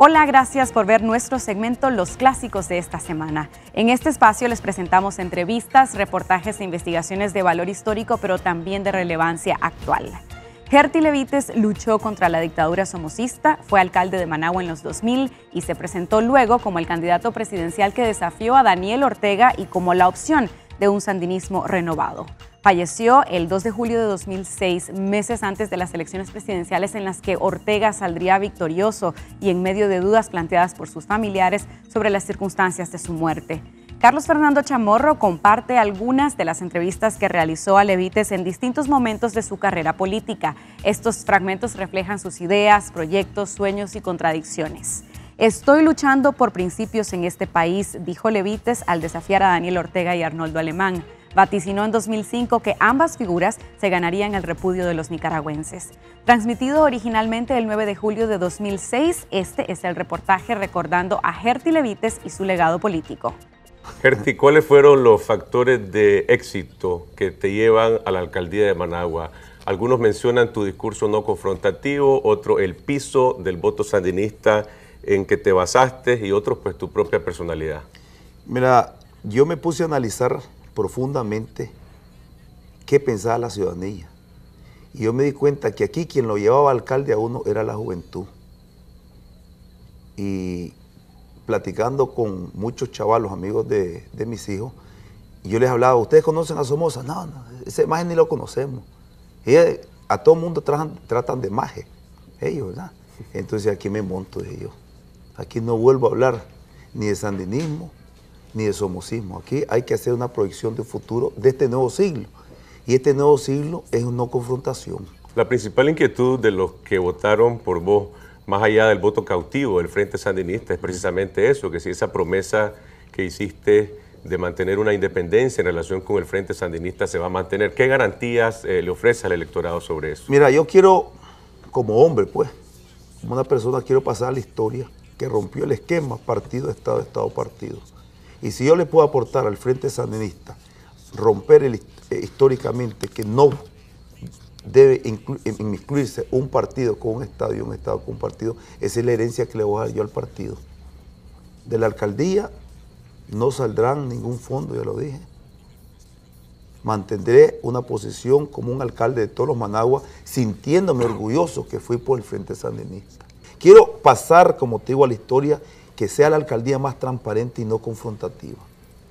Hola, gracias por ver nuestro segmento Los Clásicos de esta semana. En este espacio les presentamos entrevistas, reportajes e investigaciones de valor histórico, pero también de relevancia actual. Gertie Levites luchó contra la dictadura somocista, fue alcalde de Managua en los 2000 y se presentó luego como el candidato presidencial que desafió a Daniel Ortega y como la opción de un sandinismo renovado. Falleció el 2 de julio de 2006, meses antes de las elecciones presidenciales en las que Ortega saldría victorioso y en medio de dudas planteadas por sus familiares sobre las circunstancias de su muerte. Carlos Fernando Chamorro comparte algunas de las entrevistas que realizó a Levites en distintos momentos de su carrera política. Estos fragmentos reflejan sus ideas, proyectos, sueños y contradicciones. Estoy luchando por principios en este país, dijo Levites al desafiar a Daniel Ortega y Arnoldo Alemán. Vaticinó en 2005 que ambas figuras se ganarían el repudio de los nicaragüenses. Transmitido originalmente el 9 de julio de 2006, este es el reportaje recordando a Gerti Levites y su legado político. Gerti, ¿cuáles fueron los factores de éxito que te llevan a la alcaldía de Managua? Algunos mencionan tu discurso no confrontativo, otro el piso del voto sandinista en que te basaste y otros pues tu propia personalidad. Mira, yo me puse a analizar profundamente qué pensaba la ciudadanía. Y yo me di cuenta que aquí quien lo llevaba alcalde a uno era la juventud. Y platicando con muchos chavalos, amigos de, mis hijos, yo les hablaba, ¿ustedes conocen a Somoza? No, no, esa imagen ni lo conocemos. a todo mundo tratan, de maje, ellos, ¿verdad? Entonces aquí me monto, de yo. Aquí no vuelvo a hablar ni de sandinismo, ni de somocismo. Aquí hay que hacer una proyección de futuro de este nuevo siglo. Y este nuevo siglo es una confrontación. La principal inquietud de los que votaron por vos, más allá del voto cautivo del Frente Sandinista, es precisamente eso, que si esa promesa que hiciste de mantener una independencia en relación con el Frente Sandinista se va a mantener. ¿Qué garantías eh, le ofrece al electorado sobre eso? Mira, yo quiero, como hombre, pues, como una persona, quiero pasar a la historia que rompió el esquema partido y si yo le puedo aportar al Frente Sandinista, romper el, eh, históricamente que no debe incluirse un partido con un Estado y un Estado con un partido, esa es la herencia que le voy a dar yo al partido. De la alcaldía no saldrán ningún fondo, ya lo dije. Mantendré una posición como un alcalde de todos los Managua, sintiéndome orgulloso que fui por el Frente Sandinista. Quiero pasar, como te digo, a la historia que sea la alcaldía más transparente y no confrontativa.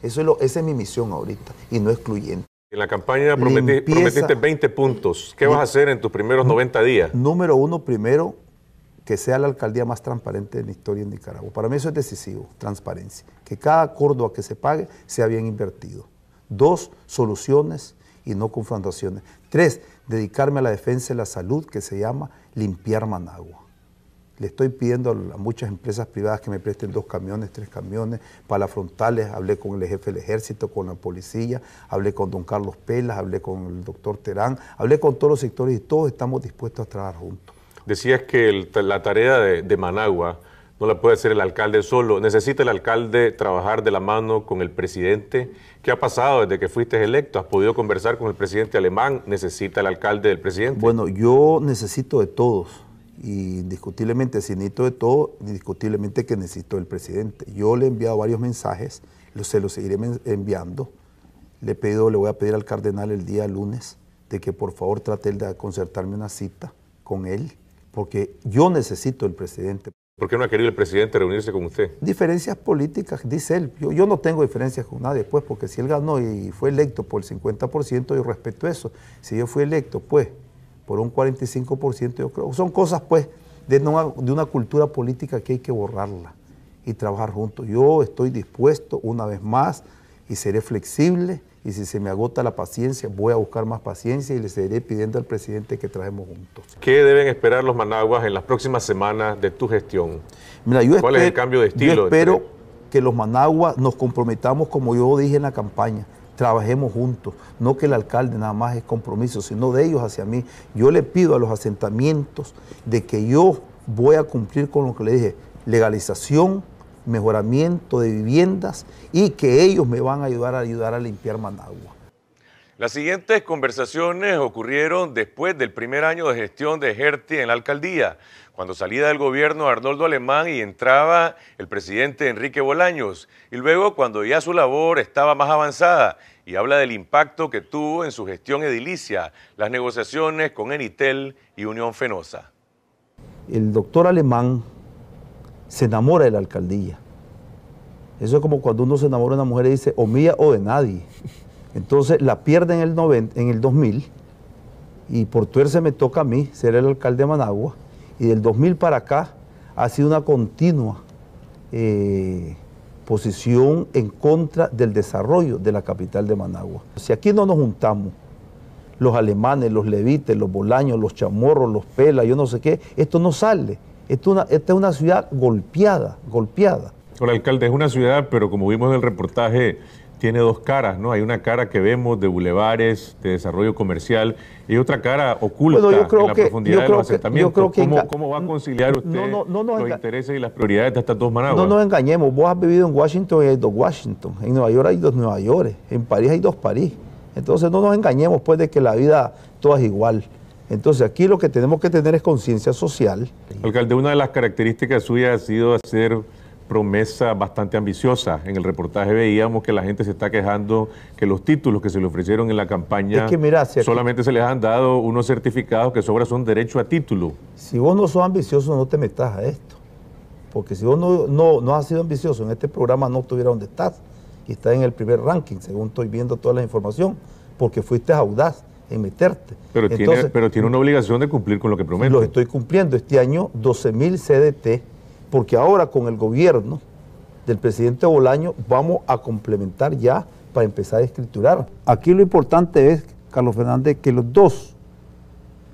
Eso es esa es mi misión ahorita y no excluyente. En la campaña prometiste 20 puntos. ¿Qué vas a hacer en tus primeros 90 días? Número uno, primero, que sea la alcaldía más transparente de la historia en Nicaragua. Para mí eso es decisivo, transparencia. Que cada Córdoba que se pague sea bien invertido. Dos, soluciones y no confrontaciones. Tres, dedicarme a la defensa de la salud, que se llama limpiar Managua. Le estoy pidiendo a muchas empresas privadas que me presten dos camiones, tres camiones, para frontales. Hablé con el jefe del ejército, con la policía, hablé con don Carlos Pelas, hablé con el doctor Terán, hablé con todos los sectores y todos estamos dispuestos a trabajar juntos. Decías que la tarea de Managua no la puede hacer el alcalde solo. Necesita el alcalde trabajar de la mano con el presidente. ¿Qué ha pasado desde que fuiste electo? ¿Has podido conversar con el presidente alemán? ¿Necesita el alcalde del presidente? Bueno, yo necesito de todos y indiscutiblemente, sin hito de todo, indiscutiblemente que necesito el presidente. Yo le he enviado varios mensajes, los, se los seguiré enviando. Le he le voy a pedir al cardenal el día lunes de que por favor trate de concertarme una cita con él, porque yo necesito el presidente. ¿Por qué no ha querido el presidente reunirse con usted? Diferencias políticas, dice él. Yo, yo no tengo diferencias con nadie, pues, porque si él ganó y fue electo por el 50%, yo respeto eso. Si yo fui electo, pues, por un 45%, yo creo. Son cosas, pues, de una, de una cultura política que hay que borrarla y trabajar juntos. Yo estoy dispuesto una vez más y seré flexible y si se me agota la paciencia, voy a buscar más paciencia y le seguiré pidiendo al presidente que trabajemos juntos. ¿Qué deben esperar los managuas en las próximas semanas de tu gestión? Mira, yo ¿Cuál espero, es el cambio de estilo? Yo espero que los managuas nos comprometamos, como yo dije en la campaña, trabajemos juntos, no que el alcalde nada más es compromiso, sino de ellos hacia mí. Yo le pido a los asentamientos de que yo voy a cumplir con lo que le dije, legalización, mejoramiento de viviendas y que ellos me van a ayudar a ayudar a limpiar Managua. Las siguientes conversaciones ocurrieron después del primer año de gestión de Gerti en la alcaldía cuando salía del gobierno Arnoldo Alemán y entraba el presidente Enrique Bolaños, y luego cuando ya su labor estaba más avanzada, y habla del impacto que tuvo en su gestión edilicia las negociaciones con Enitel y Unión Fenosa. El doctor Alemán se enamora de la alcaldía. Eso es como cuando uno se enamora de una mujer y dice, o mía o de nadie. Entonces la pierde en el, en el 2000 y por tuerce me toca a mí ser el alcalde de Managua y del 2000 para acá ha sido una continua eh, posición en contra del desarrollo de la capital de Managua. Si aquí no nos juntamos, los alemanes, los levites, los bolaños, los chamorros, los pelas, yo no sé qué, esto no sale. esta es una ciudad golpeada, golpeada. Hola, alcalde, es una ciudad, pero como vimos en el reportaje, tiene dos caras, ¿no? Hay una cara que vemos de bulevares, de desarrollo comercial, y otra cara oculta en la profundidad ¿Cómo, va a conciliar usted los intereses y las prioridades de estas dos managuas? No nos engañemos, vos has vivido en Washington y hay dos Washington, en Nueva York hay dos Nueva York, en París hay dos París. Entonces no nos engañemos pues de que la vida toda es igual. Entonces aquí lo que tenemos que tener es conciencia social. Alcalde, una de las características suyas ha sido hacer promesa bastante ambiciosa. En el reportaje veíamos que la gente se está quejando que los títulos que se le ofrecieron en la campaña solamente se les han dado unos certificados que sobra son derecho a título. Si vos no sos ambicioso, no te metas a esto. Porque si vos no, no, has sido ambicioso en este programa, no estuviera donde estás. Y estás en el primer ranking, según estoy viendo toda la información, porque fuiste audaz en meterte. Pero, tiene, pero tiene una obligación de cumplir con lo que promete. Los estoy cumpliendo. Este año, 12.000 CDT porque ahora con el gobierno del presidente Bolaño vamos a complementar ya para empezar a escriturar. Aquí lo importante es, Carlos Fernández, que los dos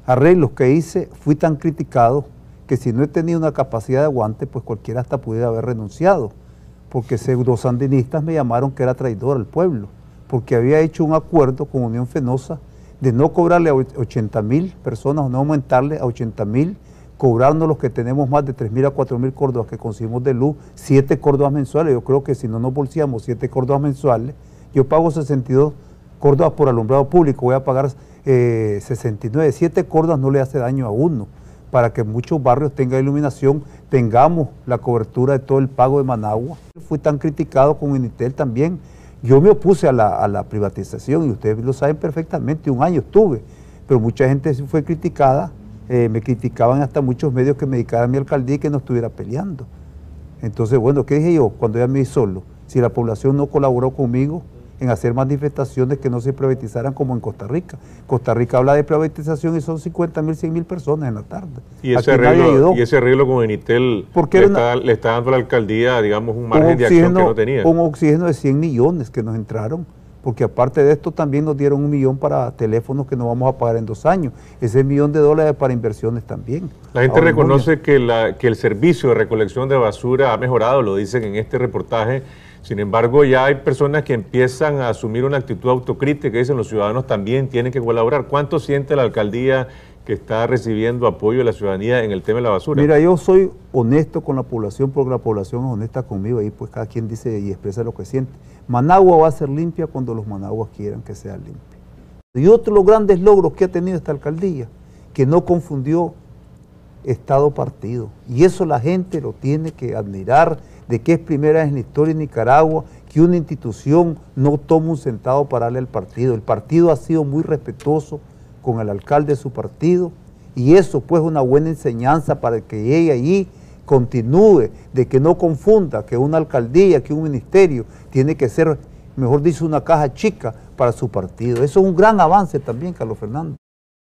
arreglos que hice fui tan criticado que si no he tenido una capacidad de aguante, pues cualquiera hasta pudiera haber renunciado, porque sandinistas me llamaron que era traidor al pueblo, porque había hecho un acuerdo con Unión Fenosa de no cobrarle a 80 mil personas, no aumentarle a 80 mil cobrarnos los que tenemos más de 3.000 a 4.000 córdobas que conseguimos de luz, 7 córdobas mensuales. Yo creo que si no nos bolseamos 7 córdobas mensuales, yo pago 62 córdobas por alumbrado público, voy a pagar 69. Eh, 7 córdobas no le hace daño a uno para que muchos barrios tengan iluminación, tengamos la cobertura de todo el pago de Managua. Fui tan criticado con INITEL también. Yo me opuse a la, a la privatización y ustedes lo saben perfectamente, un año estuve, pero mucha gente fue criticada eh, me criticaban hasta muchos medios que me dedicara a mi alcaldía y que no estuviera peleando. Entonces, bueno, ¿qué dije yo cuando ya me vi solo? Si la población no colaboró conmigo en hacer manifestaciones que no se privatizaran como en Costa Rica. Costa Rica habla de privatización y son 50 mil, 100 mil personas en la tarde. ¿Y ese, arreglo, ¿y ese arreglo con Enitel Porque le, está, dando a la alcaldía, digamos, un margen de acción que no tenía? Un oxígeno de 100 millones que nos entraron porque aparte de esto también nos dieron un millón para teléfonos que no vamos a pagar en dos años. Ese millón de dólares para inversiones también. La gente reconoce que, la, que el servicio de recolección de basura ha mejorado, lo dicen en este reportaje. Sin embargo, ya hay personas que empiezan a asumir una actitud autocrítica, dicen los ciudadanos también tienen que colaborar. ¿Cuánto siente la alcaldía que está recibiendo apoyo de la ciudadanía en el tema de la basura. Mira, yo soy honesto con la población porque la población es honesta conmigo y pues cada quien dice y expresa lo que siente. Managua va a ser limpia cuando los managuas quieran que sea limpia. Y otro de los grandes logros que ha tenido esta alcaldía, que no confundió Estado partido. Y eso la gente lo tiene que admirar, de que es primera vez en la historia de Nicaragua que una institución no toma un sentado para darle al partido. El partido ha sido muy respetuoso con el alcalde de su partido. Y eso pues una buena enseñanza para que ella allí, continúe, de que no confunda que una alcaldía, que un ministerio tiene que ser, mejor dicho, una caja chica para su partido. Eso es un gran avance también, Carlos Fernando.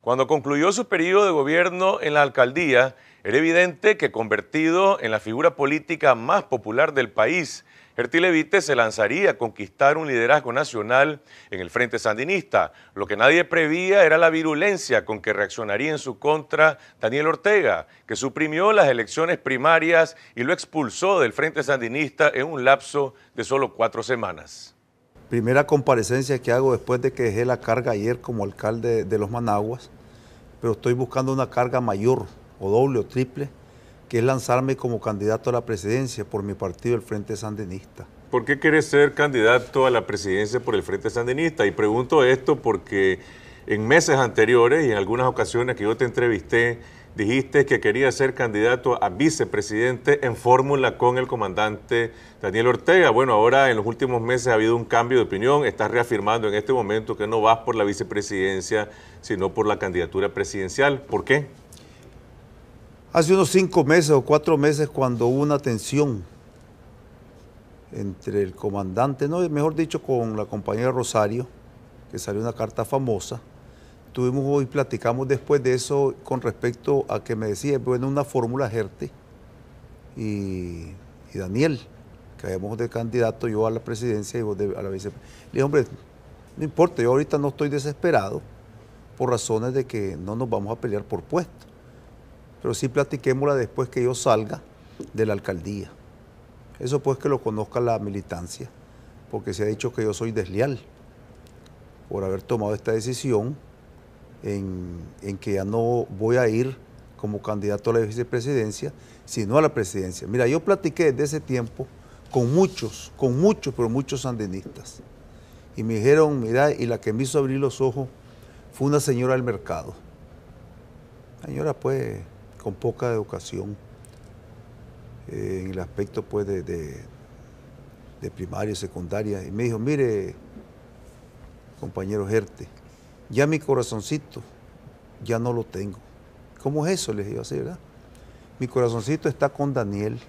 Cuando concluyó su periodo de gobierno en la alcaldía, era evidente que convertido en la figura política más popular del país, Gertie Levite se lanzaría a conquistar un liderazgo nacional en el Frente Sandinista. Lo que nadie prevía era la virulencia con que reaccionaría en su contra Daniel Ortega, que suprimió las elecciones primarias y lo expulsó del Frente Sandinista en un lapso de solo cuatro semanas. Primera comparecencia que hago después de que dejé la carga ayer como alcalde de los Managuas, pero estoy buscando una carga mayor o doble o triple que es lanzarme como candidato a la presidencia por mi partido, el Frente Sandinista. ¿Por qué quieres ser candidato a la presidencia por el Frente Sandinista? Y pregunto esto porque en meses anteriores y en algunas ocasiones que yo te entrevisté, dijiste que querías ser candidato a vicepresidente en fórmula con el comandante Daniel Ortega. Bueno, ahora en los últimos meses ha habido un cambio de opinión. Estás reafirmando en este momento que no vas por la vicepresidencia, sino por la candidatura presidencial. ¿Por qué? Hace unos cinco meses o cuatro meses cuando hubo una tensión entre el comandante, no, mejor dicho, con la compañera Rosario, que salió una carta famosa, tuvimos hoy, platicamos después de eso con respecto a que me decía, bueno, una fórmula Gerte e y, Daniel, que habíamos de candidato yo a la presidencia y vos a la vicepresidencia. Le dije, hombre, no importa, yo ahorita no estoy desesperado por razones de que no nos vamos a pelear por puesto pero sí platiquémosla después que yo salga de la alcaldía. Eso pues que lo conozca la militancia, porque se ha dicho que yo soy desleal por haber tomado esta decisión en, en que ya no voy a ir como candidato a la vicepresidencia, sino a la presidencia. Mira, yo platiqué desde ese tiempo con muchos, con muchos, pero muchos sandinistas. Y me dijeron, mira, y la que me hizo abrir los ojos fue una señora del mercado. Señora, pues, con poca educación eh, en el aspecto pues de, primaria y secundaria. Y me dijo, mire, compañero Gerte, ya mi corazoncito ya no lo tengo. ¿Cómo es eso? Les digo así, ¿verdad? Mi corazoncito está con Daniel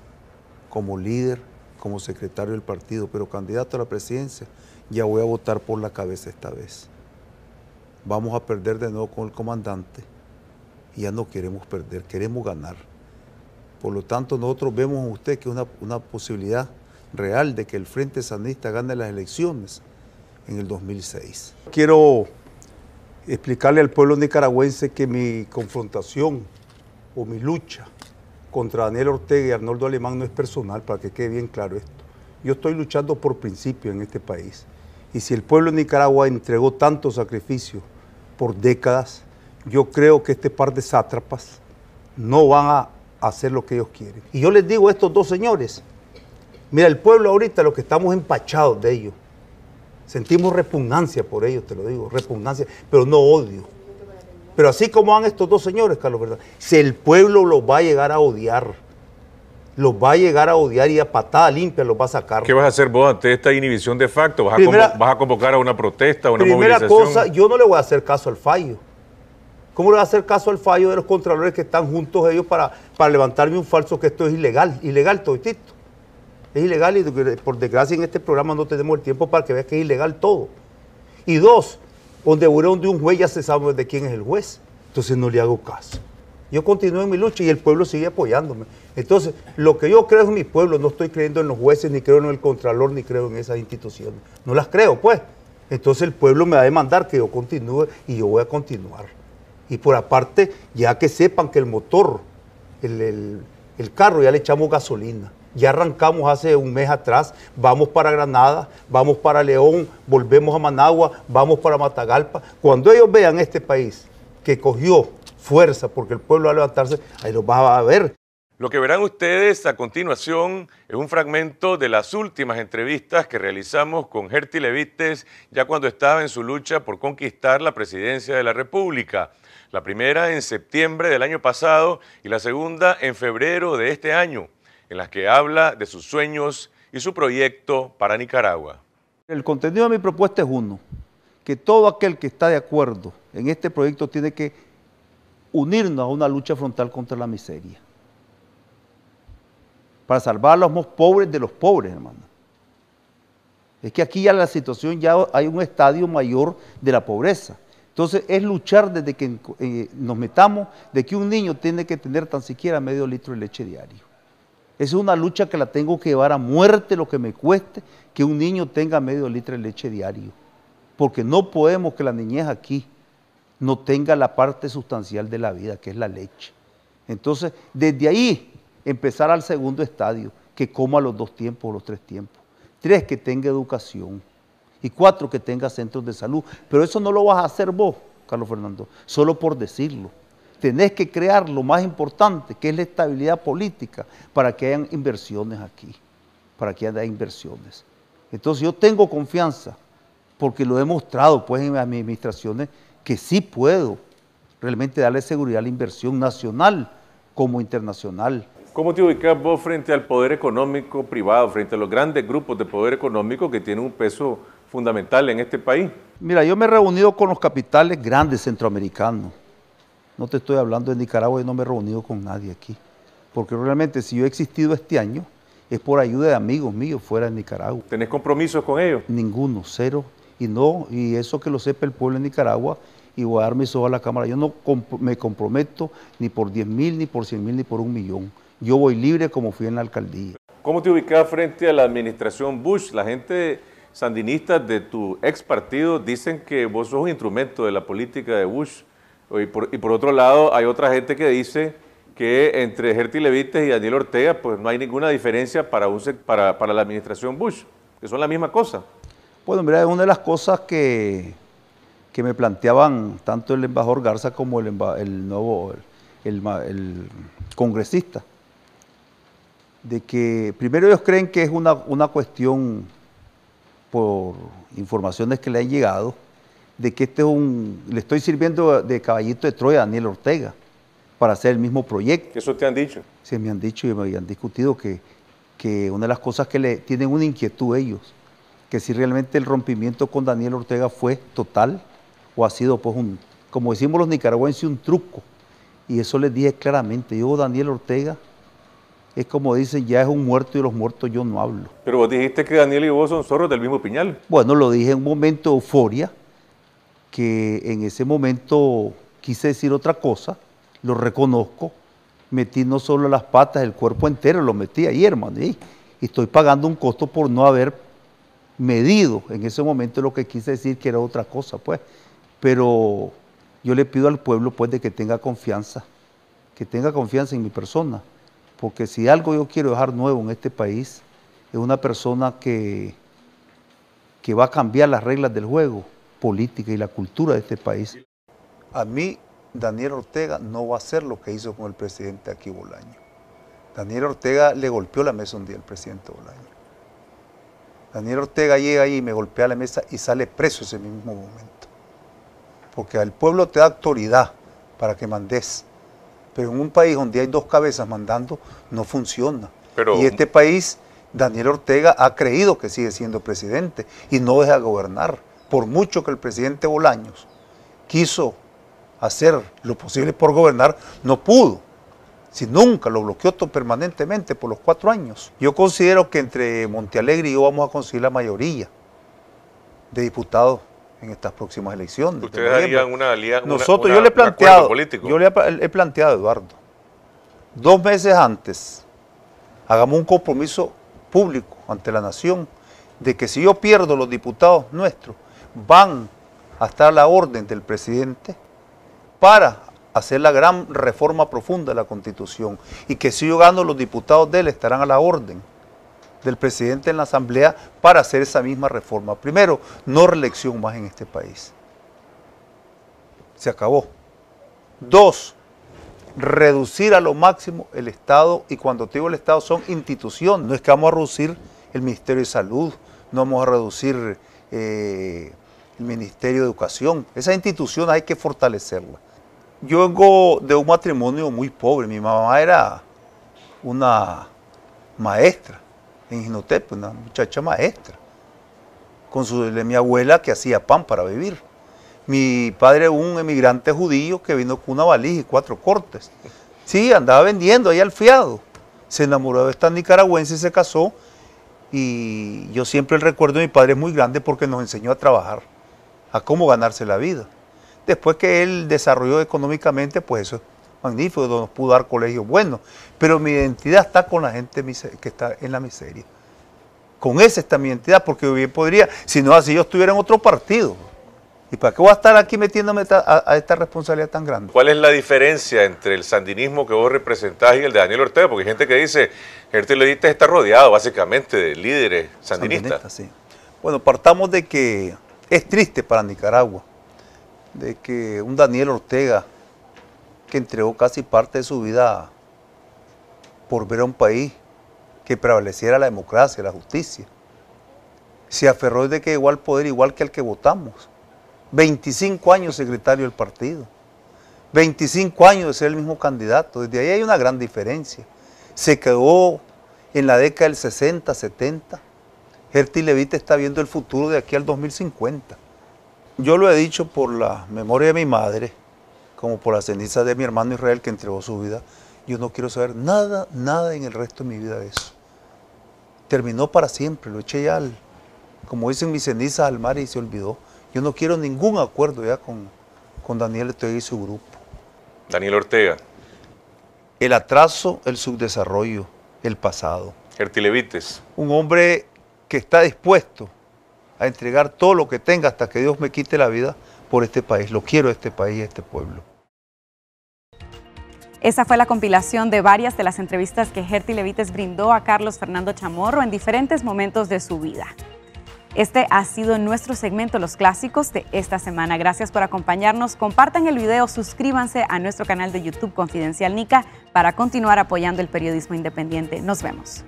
como líder, como secretario del partido, pero candidato a la presidencia, ya voy a votar por la cabeza esta vez. Vamos a perder de nuevo con el comandante ya no queremos perder, queremos ganar. Por lo tanto, nosotros vemos en usted que es una, posibilidad real de que el Frente sandista gane las elecciones en el 2006. Quiero explicarle al pueblo nicaragüense que mi confrontación o mi lucha contra Daniel Ortega y Arnoldo Alemán no es personal, para que quede bien claro esto. Yo estoy luchando por principio en este país. Y si el pueblo de Nicaragua entregó tantos sacrificios por décadas, yo creo que este par de sátrapas no van a hacer lo que ellos quieren. Y yo les digo a estos dos señores, mira, el pueblo ahorita lo que estamos empachados de ellos, sentimos repugnancia por ellos, te lo digo, repugnancia, pero no odio. Pero así como van estos dos señores, Carlos, ¿verdad? Si el pueblo los va a llegar a odiar, los va a llegar a odiar y a patada limpia los va a sacar. ¿Qué vas a hacer vos ante esta inhibición de facto? ¿Vas, a, convocar a una protesta, a una movilización? Primera cosa, yo no le voy a hacer caso al fallo. ¿Cómo le va a hacer caso al fallo de los contralores que están juntos ellos para, para levantarme un falso que esto es ilegal? Ilegal, esto, Es ilegal y por desgracia en este programa no tenemos el tiempo para que veas que es ilegal todo. Y dos, donde hubiera de un juez ya se sabe de quién es el juez. Entonces no le hago caso. Yo continúo en mi lucha y el pueblo sigue apoyándome. Entonces, lo que yo creo es mi pueblo, no estoy creyendo en los jueces, ni creo en el contralor, ni creo en esas instituciones. No las creo, pues. Entonces el pueblo me va a demandar que yo continúe y yo voy a continuar. Y por aparte, ya que sepan que el motor, el, carro ya le echamos gasolina. Ya arrancamos hace un mes atrás, vamos para Granada, vamos para León, volvemos a Managua, vamos para Matagalpa. Cuando ellos vean este país que cogió fuerza porque el pueblo va a levantarse, ahí los va a ver. Lo que verán ustedes a continuación es un fragmento de las últimas entrevistas que realizamos con Gerti Levites ya cuando estaba en su lucha por conquistar la presidencia de la República. La primera en septiembre del año pasado y la segunda en febrero de este año, en las que habla de sus sueños y su proyecto para Nicaragua. El contenido de mi propuesta es uno, que todo aquel que está de acuerdo en este proyecto tiene que unirnos a una lucha frontal contra la miseria, para salvar a los más pobres de los pobres, hermano. Es que aquí ya la situación ya hay un estadio mayor de la pobreza. Entonces es luchar desde que eh, nos metamos de que un niño tiene que tener tan siquiera medio litro de leche diario. Es una lucha que la tengo que llevar a muerte, lo que me cueste, que un niño tenga medio litro de leche diario. Porque no podemos que la niñez aquí no tenga la parte sustancial de la vida, que es la leche. Entonces, desde ahí, empezar al segundo estadio, que coma los dos tiempos o los tres tiempos. Tres, que tenga educación y cuatro que tenga centros de salud. Pero eso no lo vas a hacer vos, Carlos Fernando, solo por decirlo. Tenés que crear lo más importante, que es la estabilidad política, para que hayan inversiones aquí, para que haya inversiones. Entonces yo tengo confianza, porque lo he demostrado pues en mis administraciones, que sí puedo realmente darle seguridad a la inversión nacional como internacional. ¿Cómo te ubicas vos frente al poder económico privado, frente a los grandes grupos de poder económico que tienen un peso fundamental en este país. Mira, yo me he reunido con los capitales grandes centroamericanos. No te estoy hablando de Nicaragua, y no me he reunido con nadie aquí. Porque realmente si yo he existido este año es por ayuda de amigos míos fuera de Nicaragua. ¿Tenés compromisos con ellos? Ninguno, cero. Y no, y eso que lo sepa el pueblo de Nicaragua y voy a dar a la Cámara. Yo no me comprometo ni por 10 mil, ni por 100 mil, ni por un millón. Yo voy libre como fui en la alcaldía. ¿Cómo te ubicas frente a la administración Bush? La gente sandinistas de tu ex partido dicen que vos sos un instrumento de la política de Bush. Y por, otro lado, hay otra gente que dice que entre Gerti Levites y Daniel Ortega, pues no hay ninguna diferencia para, un, para, para la administración Bush, que son la misma cosa. Bueno, mira, una de las cosas que, que me planteaban tanto el embajador Garza como el, el nuevo el, congresista. De que primero ellos creen que es una, una cuestión por informaciones que le han llegado, de que este es un, le estoy sirviendo de caballito de Troya a Daniel Ortega para hacer el mismo proyecto. ¿Eso te han dicho? Sí, me han dicho y me han discutido que, que una de las cosas que le tienen una inquietud ellos, que si realmente el rompimiento con Daniel Ortega fue total o ha sido pues un, como decimos los nicaragüenses, un truco. Y eso les dije claramente, yo Daniel Ortega es como dicen, ya es un muerto y los muertos yo no hablo. Pero vos dijiste que Daniel y vos son zorros del mismo piñal. Bueno, lo dije en un momento de euforia, que en ese momento quise decir otra cosa, lo reconozco, metí no solo las patas, el cuerpo entero, lo metí ahí, hermano, y estoy pagando un costo por no haber medido en ese momento lo que quise decir que era otra cosa, pues. Pero yo le pido al pueblo, pues, de que tenga confianza, que tenga confianza en mi persona. Porque si algo yo quiero dejar nuevo en este país, es una persona que, que va a cambiar las reglas del juego, política y la cultura de este país. A mí, Daniel Ortega no va a hacer lo que hizo con el presidente aquí Bolaño. Daniel Ortega le golpeó la mesa un día al presidente Bolaño. Daniel Ortega llega ahí y me golpea la mesa y sale preso ese mismo momento. Porque al pueblo te da autoridad para que mandes pero en un país donde hay dos cabezas mandando, no funciona. Y este país, Daniel Ortega ha creído que sigue siendo presidente y no deja gobernar. Por mucho que el presidente Bolaños quiso hacer lo posible por gobernar, no pudo. Si nunca lo bloqueó permanentemente por los cuatro años. Yo considero que entre Montealegre y yo vamos a conseguir la mayoría de diputados en estas próximas elecciones. Ustedes harían una alianza. Nosotros, yo le planteado, yo le he planteado, Eduardo, dos meses antes, hagamos un compromiso público ante la nación de que si yo pierdo los diputados nuestros, van a estar a la orden del presidente para hacer la gran reforma profunda de la Constitución y que si yo gano los diputados de él estarán a la orden del presidente en la Asamblea para hacer esa misma reforma. Primero, no reelección más en este país. Se acabó. Dos, reducir a lo máximo el Estado, y cuando digo el Estado son instituciones, no es que vamos a reducir el Ministerio de Salud, no vamos a reducir eh, el Ministerio de Educación, Esa institución hay que fortalecerla. Yo vengo de un matrimonio muy pobre, mi mamá era una maestra, en Ginotep, pues, una muchacha maestra, con su, mi abuela que hacía pan para vivir. Mi padre, un emigrante judío que vino con una valija y cuatro cortes. Sí, andaba vendiendo ahí al fiado. Se enamoró de esta nicaragüense y se casó. Y yo siempre el recuerdo de mi padre es muy grande porque nos enseñó a trabajar, a cómo ganarse la vida. Después que él desarrolló económicamente, pues eso magnífico, donde nos pudo dar colegios buenos, pero mi identidad está con la gente que está en la miseria. Con esa está mi identidad, porque bien podría, si no así yo estuviera en otro partido. ¿Y para qué voy a estar aquí metiéndome a, esta responsabilidad tan grande? ¿Cuál es la diferencia entre el sandinismo que vos representás y el de Daniel Ortega? Porque hay gente que dice, el está rodeado básicamente de líderes sandinistas. Bueno, partamos de que es triste para Nicaragua, de que un Daniel Ortega que entregó casi parte de su vida por ver a un país que prevaleciera la democracia, la justicia. Se aferró de que igual poder, igual que al que votamos. 25 años secretario del partido. 25 años de ser el mismo candidato. Desde ahí hay una gran diferencia. Se quedó en la década del 60, 70. Gerti Levita está viendo el futuro de aquí al 2050. Yo lo he dicho por la memoria de mi madre como por la ceniza de mi hermano Israel que entregó su vida. Yo no quiero saber nada, nada en el resto de mi vida de eso. Terminó para siempre, lo eché ya, al, como dicen mis cenizas, al mar y se olvidó. Yo no quiero ningún acuerdo ya con, con Daniel Ortega y su grupo. Daniel Ortega. El atraso, el subdesarrollo, el pasado. Gertilevites. Un hombre que está dispuesto a entregar todo lo que tenga hasta que Dios me quite la vida por este país, lo quiero este país, este pueblo. Esa fue la compilación de varias de las entrevistas que Gertie Levites brindó a Carlos Fernando Chamorro en diferentes momentos de su vida. Este ha sido nuestro segmento Los Clásicos de esta semana. Gracias por acompañarnos. Compartan el video, suscríbanse a nuestro canal de YouTube Confidencial Nica para continuar apoyando el periodismo independiente. Nos vemos.